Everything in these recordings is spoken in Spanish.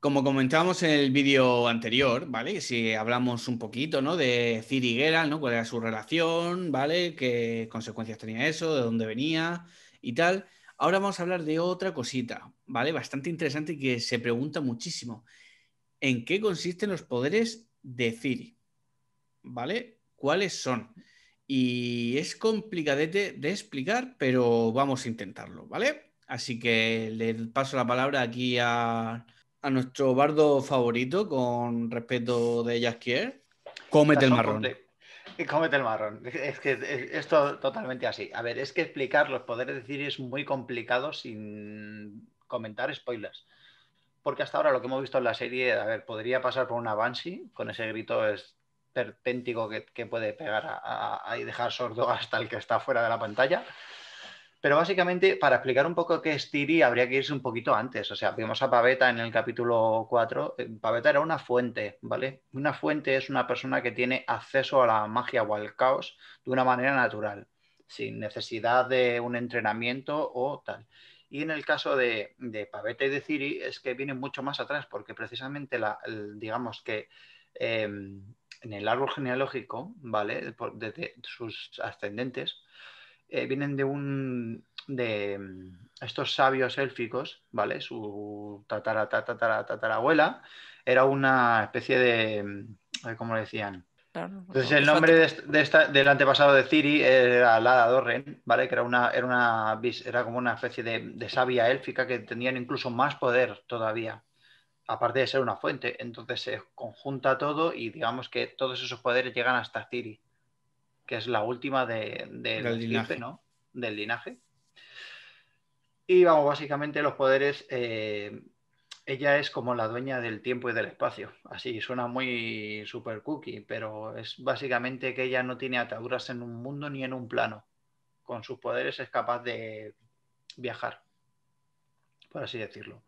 Como comentábamos en el vídeo anterior, ¿vale? Si hablamos un poquito, ¿no? De y ¿no? Cuál era su relación, ¿vale? ¿Qué consecuencias tenía eso? ¿De dónde venía? Y tal. Ahora vamos a hablar de otra cosita, ¿vale? Bastante interesante y que se pregunta muchísimo. ¿En qué consisten los poderes de Ciri? ¿vale? ¿Cuáles son? Y es complicadete de explicar, pero vamos a intentarlo, ¿vale? Así que le paso la palabra aquí a, nuestro bardo favorito con respeto de Jasquier. Comete el marrón. Y cómete el marrón. Es que es, totalmente así. A ver, es que explicar los poderes es muy complicado sin comentar spoilers. Porque hasta ahora lo que hemos visto en la serie, a ver, podría pasar por una Banshee, con ese grito es perténtico que, puede pegar y dejar sordo hasta el que está fuera de la pantalla. Pero básicamente, para explicar un poco qué es Tiri, habría que irse un poquito antes. O sea, vimos a Paveta en el capítulo 4. Eh, Paveta era una fuente, ¿vale? Una fuente es una persona que tiene acceso a la magia o al caos de una manera natural, sin necesidad de un entrenamiento o tal. Y en el caso de, de Paveta y de Ciri es que viene mucho más atrás, porque precisamente, la, digamos que em, en el árbol genealógico, ¿vale? Desde sus ascendentes, eh, vienen de un de mm, estos sabios élficos, ¿vale? Su tatara, tatara, tatarabuela era una especie de, mm, eh, ¿cómo le decían? Entonces el nombre de, esta, del antepasado de Ciri era Lada Dorren, ¿vale? Que era una, era una era como una especie de, de sabia élfica que tenían incluso más poder todavía aparte de ser una fuente. Entonces se conjunta todo y digamos que todos esos poderes llegan hasta Ciri, que es la última del, linaje. ¿no? del linaje. Y vamos, básicamente los poderes, eh, ella es como la dueña del tiempo y del espacio. Así suena muy super cookie, pero es básicamente que ella no tiene ataduras en un mundo ni en un plano. Con sus poderes es capaz de viajar, por así decirlo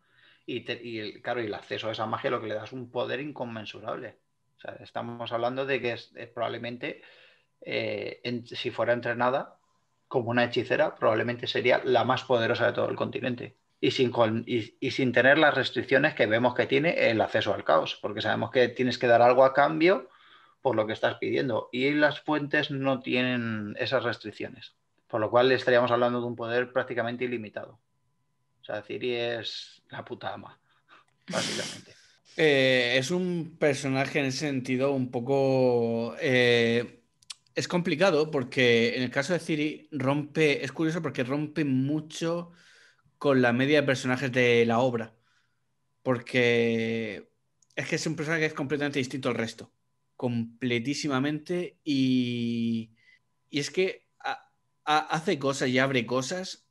y, el, claro, y el acceso a esa magia lo que le da es un poder inconmensurable. estamos hablando de que es, probablemente, eh, si fuera entrenada como una hechicera, probablemente sería la más poderosa de todo el continente. y sin tener las restricciones que vemos que tiene el acceso al caos, porque sabemos que tienes que dar algo a cambio por lo que estás pidiendo. Y las fuentes no tienen esas restricciones. Por lo cual estaríamos hablando de un poder prácticamente ilimitado. O sea, Ciri es la puta ama, básicamente. Eh, es un personaje en el sentido un poco... Eh, es complicado porque en el caso de Ciri rompe, es curioso porque rompe mucho con la media de personajes de la obra. Porque es que es un personaje que es completamente distinto al resto. Completísimamente. Y, y es que hace cosas y abre cosas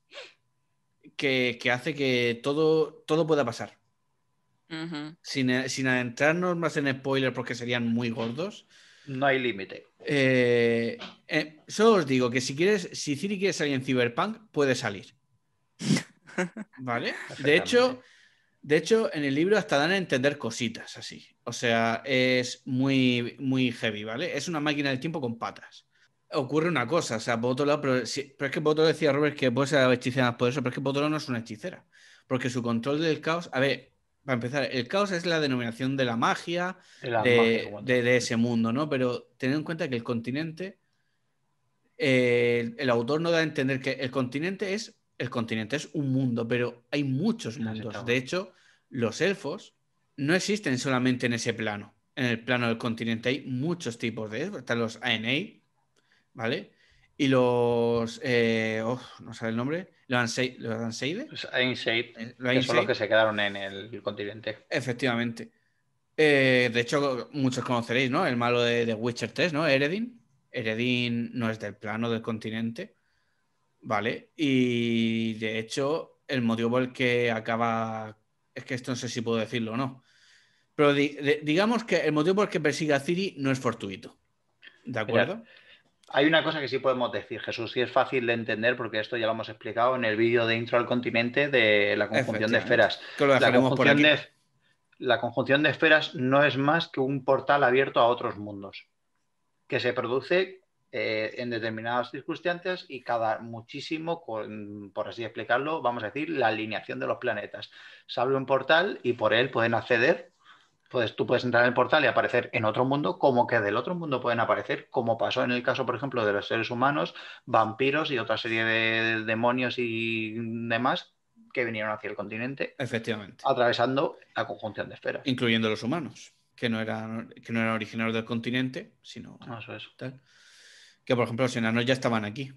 que, hace que todo, todo pueda pasar. sin, eh, sin, adentrarnos más en spoilers porque serían muy gordos. No hay límite. Eh, eh, solo os digo que si quieres, si Ciri quiere salir en Cyberpunk, puede salir. ¿Vale? De hecho, de hecho, en el libro hasta dan a entender cositas así. O sea, es muy, muy heavy, ¿vale? Es una máquina del tiempo con patas ocurre una cosa, o sea, por otro lado, pero, es que por decía Robert que puede ser hechicera más poderosa, pero es que por no es una hechicera, porque su control del caos, a ver, para empezar, el caos es la denominación de la magia, de, ese mundo, ¿no? Pero teniendo en cuenta que el continente, el, autor no da a entender que el continente es, el continente es un mundo, pero hay muchos mundos. De hecho, los elfos no existen solamente en ese plano, en el plano del continente, hay muchos tipos de elfos, están los ANA, ¿vale? Y los. Eh, no sabe el nombre. Los Los Anseide. Eh, los que son los que se quedaron en el continente. Efectivamente. Eh, de hecho, muchos conoceréis, ¿no? El malo de, de, Witcher 3, ¿no? Eredin. Eredin no es del plano del continente. Vale. Y de hecho, el motivo por el que acaba. Es que esto no sé si puedo decirlo o no. Pero digamos que el motivo por el que persigue a Ciri no es fortuito. ¿De acuerdo? hay una cosa que sí podemos decir, Jesús, sí es fácil de entender porque esto ya lo hemos explicado en el vídeo de Intro al Continente de la conjunción de esferas. la, conjunción de, esferas no es más que un portal abierto a otros mundos que se produce eh, en determinadas circunstancias y cada muchísimo, por así explicarlo, vamos a decir, la alineación de los planetas. Sale un portal y por él pueden acceder pues tú puedes entrar en el portal y aparecer en otro mundo, como que del otro mundo pueden aparecer, como pasó en el caso, por ejemplo, de los seres humanos, vampiros y otra serie de demonios y demás que vinieron hacia el continente. Efectivamente. Atravesando la conjunción de esferas. Incluyendo los humanos, que no eran, que no eran originarios del continente, sino. Eso es. Que por ejemplo, los enanos ya estaban aquí,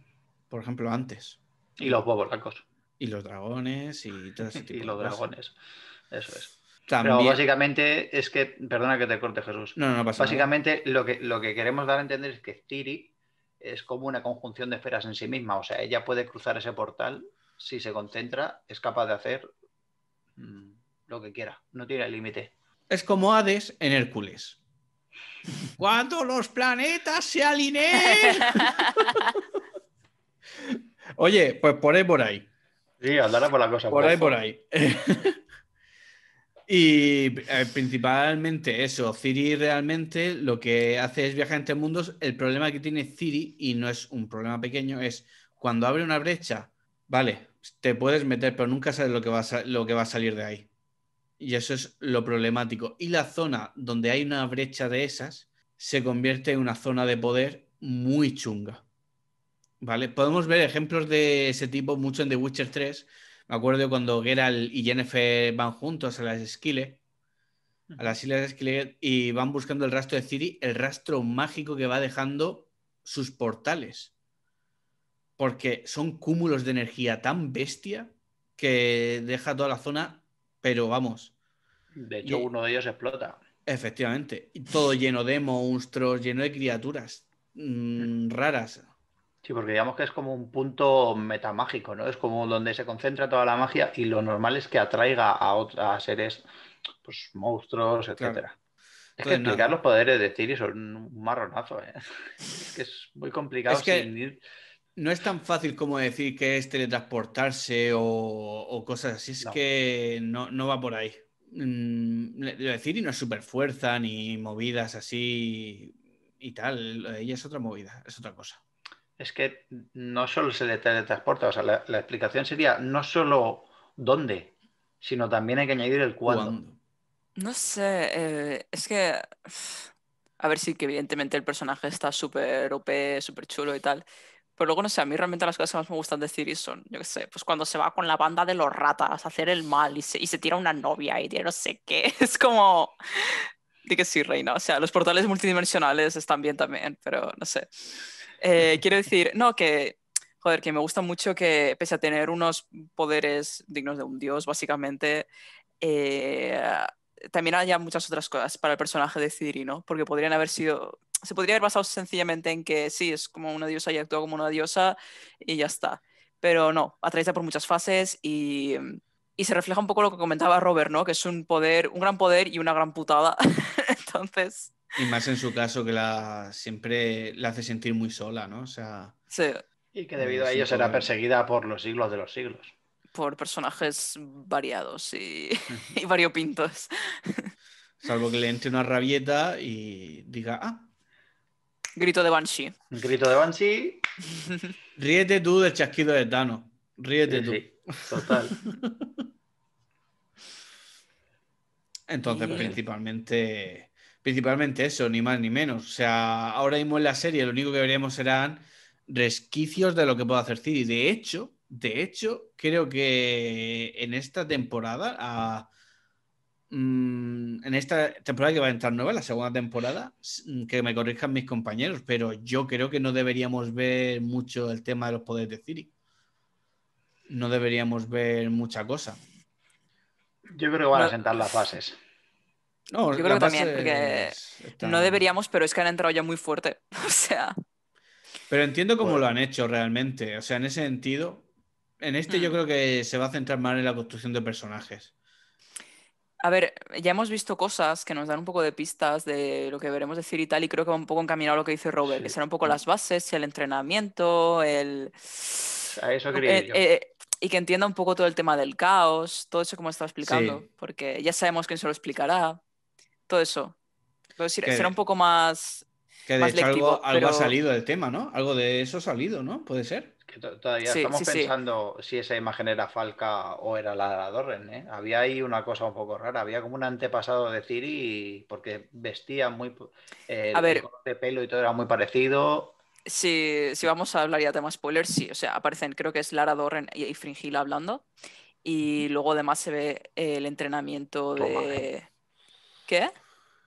por ejemplo, antes. Y los bobos Y los dragones y todo ese tipo Y los dragones. Eso es. También... básicamente es que, perdona que te corte Jesús. No, no pasa Básicamente Lo, que, lo que queremos dar a entender es que Tiri es como una conjunción de esferas en sí misma. O sea, ella puede cruzar ese portal, si se concentra, es capaz de hacer mm, lo que quiera, no tiene límite. Es como Hades en Hércules. Cuando los planetas se alineen. Oye, pues por ahí por ahí. Sí, andará por la cosa. por ahí por ahí. Y eh, principalmente eso, Ciri realmente lo que hace es viajar entre mundos. El problema que tiene Ciri, y no es un problema pequeño, es cuando abre una brecha, vale, te puedes meter, pero nunca sabes lo que va a, lo que va a salir de ahí. Y eso es lo problemático. Y la zona donde hay una brecha de esas se convierte en una zona de poder muy chunga. ¿Vale? Podemos ver ejemplos de ese tipo mucho en The Witcher 3, me acuerdo cuando Geralt y Jennifer van juntos a las esquiles, a las islas y van buscando el rastro de Ciri, el rastro mágico que va dejando sus portales. Porque son cúmulos de energía tan bestia que deja toda la zona, pero vamos. De hecho, uno de ellos explota. Efectivamente. Y todo lleno de monstruos, lleno de criaturas mm, raras. Sí, porque digamos que es como un punto metamágico, ¿no? Es como donde se concentra toda la magia y lo normal es que atraiga a, seres, pues monstruos, etcétera. Es que explicar los poderes de Ciri son un marronazo, ¿eh? Es que es muy complicado no es tan fácil como decir que es teletransportarse o, cosas así, es que no, va por ahí. Mm, lo de y no es super fuerza ni movidas así y tal, ella es otra movida, es otra cosa es que no solo se le teletransporta, o sea, la, explicación sería no solo dónde, sino también hay que añadir el cuándo. No sé, eh, es que... A ver, si que evidentemente el personaje está súper OP, súper chulo y tal. Pero luego, no sé, a mí realmente las cosas que más me gustan de Ciri son, yo qué sé, pues cuando se va con la banda de los ratas a hacer el mal y se, tira una novia y tiene no sé qué. Es como... De que sí, reina. O sea, los portales multidimensionales están bien también, pero no sé. Eh, quiero decir, no, que joder, que me gusta mucho que pese a tener unos poderes dignos de un dios, básicamente, eh, también haya muchas otras cosas para el personaje decidir, ¿no? Porque podrían haber sido, se podría haber basado sencillamente en que sí, es como una diosa y actúa como una diosa y ya está. Pero no, atraída por muchas fases y, y se refleja un poco lo que comentaba Robert, ¿no? Que es un poder, un gran poder y una gran putada. Entonces, y más en su caso que la siempre la hace sentir muy sola, ¿no? O sea. Sí. Y que eh, debido a ello será perseguida por los siglos de los siglos. Por personajes variados y, variopintos. Salvo que le entre una rabieta y diga, ah. Grito de Banshee. Grito de Banshee. Ríete tú del chasquido de Tano. Ríete tú. total. Entonces, principalmente principalmente eso, ni más ni menos. O sea, ahora mismo en la serie lo único que veremos serán resquicios de lo que puede hacer Ciri. De hecho, de hecho, creo que en esta temporada, mm, en esta temporada que va a entrar nueva, la segunda temporada, mm, que me corrijan mis compañeros, pero yo creo que no deberíamos ver mucho el tema de los poderes de Ciri. No deberíamos ver mucha cosa. Yo creo que van a sentar las bases. No, Yo creo que también, porque no deberíamos, pero es que han entrado ya muy fuerte. O sea. Pero entiendo cómo lo han hecho realmente. O sea, en ese sentido, en este yo mm. creo que se va a centrar más en la construcción de personajes. A ver, ya hemos visto cosas que nos dan un poco de pistas de lo que veremos decir y tal, y creo que va un poco encaminado a lo que dice Robert, que serán un poco las bases, el entrenamiento, el. eso quería eh, eh, y que entienda un poco todo el tema del caos, todo eso como estaba explicando, porque ya sabemos quién se lo explicará todo eso. Decir, será un poco más. Que de algo, ha salido del tema, ¿no? Algo de eso ha salido, ¿no? Puede ser. todavía estamos pensando si esa imagen era Falca o era la Dorren, ¿eh? Había ahí una cosa un poco rara. Había como un antepasado de Ciri porque vestía muy. Eh, a ver. Color de pelo y todo era muy parecido. Si, si, vamos a hablar ya de tema spoilers, sí, o sea, aparecen, creo que es Lara Dorren y, fringil hablando, y luego además se ve el entrenamiento de, eh. ¿Qué?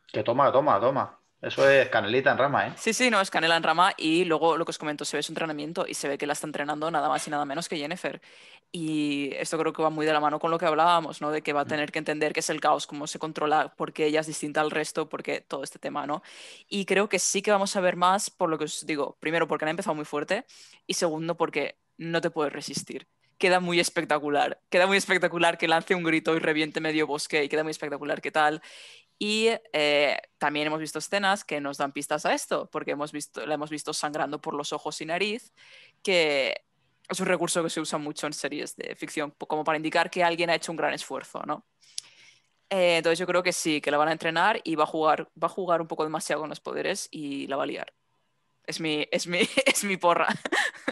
Que toma, toma, toma. Eso es canelita en rama, ¿eh? Sí, sí, no, es canela en rama y luego lo que os comento, se ve su entrenamiento y se ve que la está entrenando nada más y nada menos que Jennifer. Y esto creo que va muy de la mano con lo que hablábamos, ¿no? De que va a mm. tener que entender qué es el caos, cómo se controla, por qué ella es distinta al resto, por qué todo este tema, ¿no? Y creo que sí que vamos a ver más por lo que os digo. Primero, porque han empezado muy fuerte y segundo, porque no te puedes resistir queda muy espectacular. Queda muy espectacular que lance un grito y reviente medio bosque y queda muy espectacular qué tal. Y eh, también hemos visto escenas que nos dan pistas a esto, porque hemos visto, la hemos visto sangrando por los ojos y nariz, que es un recurso que se usa mucho en series de ficción, como para indicar que alguien ha hecho un gran esfuerzo, ¿no? Eh, entonces yo creo que sí, que la van a entrenar y va a jugar, va a jugar un poco demasiado con los poderes y la va a liar. Es mi, es mi, es mi porra.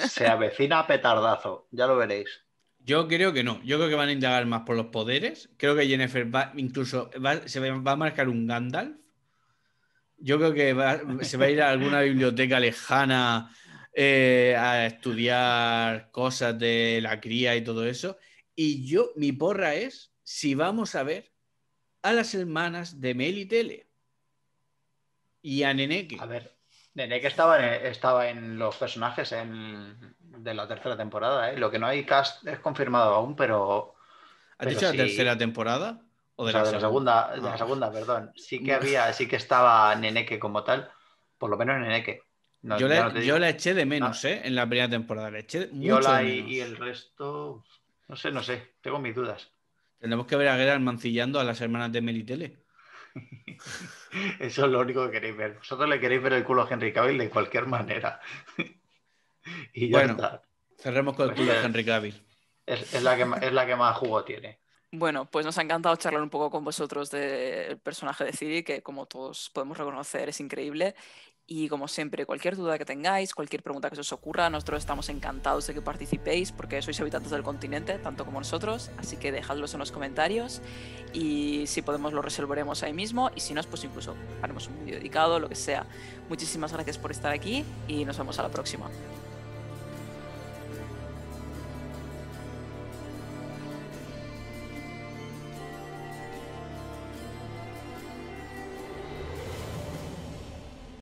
Se avecina petardazo, ya lo veréis. Yo creo que no. Yo creo que van a indagar más por los poderes. Creo que Jennifer va, incluso se va a marcar un Gandalf. Yo creo que se va a ir a alguna biblioteca lejana eh, a estudiar cosas de la cría y todo eso. Y yo, mi porra es si vamos a ver a las hermanas de Mel y Tele y a Neneke. A ver, Neneke estaba estaba en los personajes en, de la tercera temporada. ¿eh? Lo que no hay cast es confirmado aún, pero. ¿Has dicho la tercera temporada? ¿O de, la, segunda? de la ah. segunda, perdón. Sí que había, sí que estaba Neneque como tal, por lo menos Neneque. yo, la, eché de menos, ah. ¿eh? En la primera temporada. La eché mucho Y, el resto. No sé, no sé. Tengo mis dudas. Tenemos que ver a Gerard mancillando a las hermanas de Melitele. Eso es lo único que queréis ver. Vosotros le queréis ver el culo a Henry Cavill de cualquier manera. y bueno, cerremos con el pues culo de Henry Es, la que, más jugo tiene. Bueno, pues nos ha encantado charlar un poco con vosotros del personaje de Ciri, que como todos podemos reconocer es increíble. Y como siempre, cualquier duda que tengáis, cualquier pregunta que os ocurra, nosotros estamos encantados de que participéis porque sois habitantes del continente, tanto como nosotros, así que dejadlos en los comentarios y si podemos lo resolveremos ahí mismo y si no, pues incluso haremos un vídeo dedicado, lo que sea. Muchísimas gracias por estar aquí y nos vemos a la próxima.